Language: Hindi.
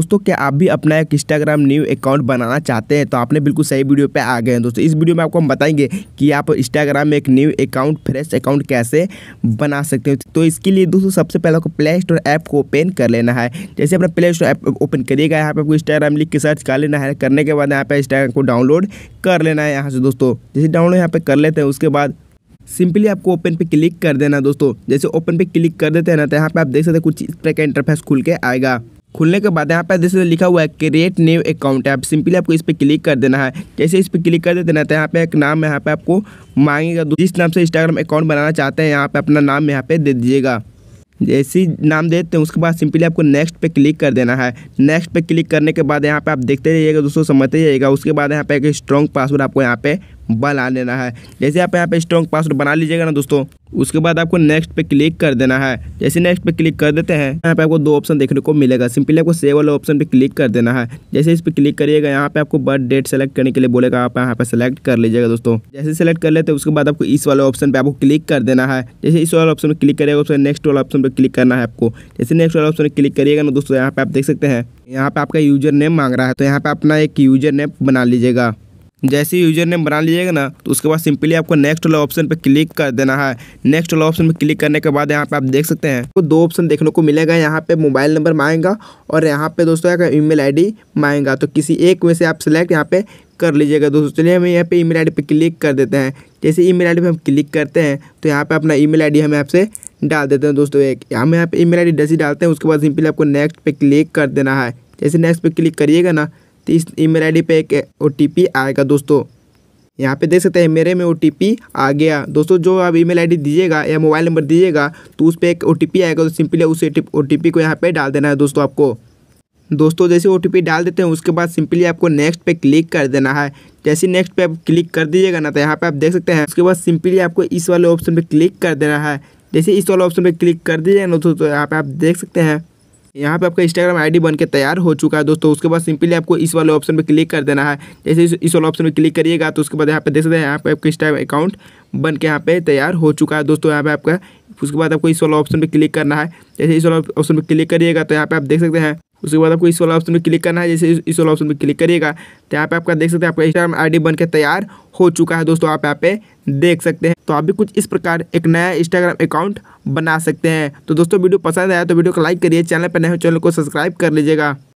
दोस्तों क्या आप भी अपना एक इंस्टाग्राम न्यू अकाउंट बनाना चाहते हैं तो आपने बिल्कुल सही वीडियो पे आ गए हैं दोस्तों इस वीडियो में आपको हम बताएंगे कि आप इंस्टाग्राम में एक न्यू अकाउंट फ्रेश अकाउंट कैसे बना सकते हैं तो इसके लिए दोस्तों सबसे पहले आपको प्ले स्टोर ऐप को ओपन कर लेना है जैसे अपना प्ले स्टोर ऐप ओपन करिएगा यहाँ पर आपको इंस्टाग्राम लिख के सर्च कर लेना है करने के बाद यहाँ पर इंस्टाग्राम को डाउनलोड कर लेना है यहाँ से दोस्तों जैसे डाउनलोड यहाँ पर कर लेते हैं उसके बाद सिंपली आपको ओपन पे क्लिक कर देना दोस्तों जैसे ओपन पे क्लिक कर देते हैं ना तो यहाँ पे आप देख सकते हैं कुछ इस तरह का इंटरफेस खुल के आएगा खुलने के बाद यहाँ पर जैसे लिखा हुआ है क्रिएट न्यू अकाउंट आप सिंपली आपको इस पर क्लिक कर देना है जैसे इस पर क्लिक कर देते ना तो यहाँ पे एक नाम यहाँ पे आपको मांगेगा तो जिस नाम से इंस्टाग्राम अकाउंट बनाना चाहते हैं यहाँ पे अपना नाम यहाँ पे दे दीजिएगा जैसे ही नाम देते हैं उसके बाद सिंपली आपको नेक्स्ट पे क्लिक कर देना है नेक्स्ट पे क्लिक करने के बाद यहाँ पे आप देखते रहिएगा दोस्तों समझते रहिएगा उसके बाद यहाँ पे एक स्ट्रॉन्ग पासवर्ड आपको यहाँ पे बल लेना है जैसे आप यहाँ पे स्ट्रॉन्ग पासवर्ड बना लीजिएगा ना दोस्तों उसके बाद आपको नेक्स्ट पे क्लिक कर देना है जैसे नेक्स्ट पे क्लिक कर देते हैं यहाँ पे आपको दो ऑप्शन देखने को मिलेगा सिंपली आपको सेव वाले ऑप्शन पे क्लिक कर देना है जैसे इस पर क्लिक करिएगा यहाँ पे आपको बर्थ डेट सेलेक्ट करने के लिए बोलेगा आप यहाँ पे सेलेक्ट कर लीजिएगा दोस्तों जैसे सेलेक्ट कर लेते हैं उसके बाद आपको इस वाले ऑप्शन पे आपको क्लिक कर देना है जैसे इस वाले ऑप्शन पर क्लिक करिएगा उसके नेक्स्ट वाला ऑप्शन पर क्लिक करना है आपको जैसे नेक्स्ट वाला ऑप्शन पर क्लिक करिएगा ना दोस्तों यहाँ पे आप देख सकते हैं यहाँ पे आपका यूजर नेम मांग रहा है तो यहाँ पे अपना एक यूजर नेम बना लीजिएगा जैसे ही यूजर नेम बना लीजिएगा ना तो उसके बाद सिंपली आपको नेक्स्ट वाला ऑप्शन पर क्लिक कर देना है नेक्स्ट वाला ऑप्शन पर क्लिक करने के बाद यहाँ पे आप देख सकते हैं तो दो ऑप्शन देखने को मिलेगा यहाँ पे मोबाइल नंबर मांगेगा और यहाँ पे दोस्तों एक ईमेल आईडी मांगेगा तो किसी एक में से आप सिलेक्ट यहाँ पे कर लीजिएगा दोस्तों चलिए हमें यहाँ पे ईमेल आईडी पे क्लिक कर देते हैं जैसे ईमेल आईडी पे हम क्लिक करते हैं तो यहाँ पे अपना ईमेल आईडी हमें आपसे डाल देते हैं दोस्तों एक हम यहाँ पे ईमेल आईडी डी डालते हैं उसके बाद सिंपली आपको नेक्स्ट पे क्लिक कर देना है जैसे नेक्स्ट पे क्लिक करिएगा ना तो इस ईमेल आईडी पे एक ओ आएगा दोस्तों यहाँ पे देख सकते हैं मेरे में ओ आ गया दोस्तों जो आप ईमेल आईडी दीजिएगा या मोबाइल नंबर दीजिएगा तो उस पर एक ओ आएगा तो सिंपली उस ओ को यहाँ पे डाल देना है दोस्तों आपको दोस्तों जैसे ओ डाल देते हैं उसके बाद सिंपली आपको नेक्स्ट पे क्लिक कर देना है जैसे नेक्स्ट पे आप क्लिक कर दीजिएगा ना तो यहाँ पे आप देख सकते हैं उसके बाद सिंपली आपको इस वाले ऑप्शन पे क्लिक कर देना है जैसे इस वाले ऑप्शन पे क्लिक कर दीजिएगा ना दोस्तों तो यहाँ पे आप देख सकते हैं यहाँ पे आपका इंस्टाग्राम आईडी बनके तैयार हो चुका है दोस्तों उसके बाद सिंपली आपको इस वाले ऑप्शन पे क्लिक कर देना है जैसे इस वाले ऑप्शन पे क्लिक करिएगा तो उसके बाद यहाँ पे देख सकते हैं यहाँ पे आपका इंस्टाग्राम अकाउंट बन के यहाँ पे तैयार हो चुका है दोस्तों यहाँ पे आपका उसके बाद आपको इस वाला ऑप्शन पर क्लिक करना है जैसे इस वाला ऑप्शन पर क्लिक करिएगा तो यहाँ पर आप देख सकते हैं उसके बाद आपको इस वाला ऑप्शन पर क्लिक करना है जैसे इस वाला ऑप्शन पर क्लिक करिएगा तो यहाँ पे आपका देख सकते हैं आपका इंस्टाग्राम आईडी बनकर तैयार हो चुका है दोस्तों आप यहाँ पे देख सकते हैं तो आप भी कुछ इस प्रकार एक नया इंस्टाग्राम अकाउंट बना सकते हैं तो दोस्तों वीडियो पसंद आया तो वीडियो को लाइक करिए चैनल पर नए हो चैनल को सब्सक्राइब कर लीजिएगा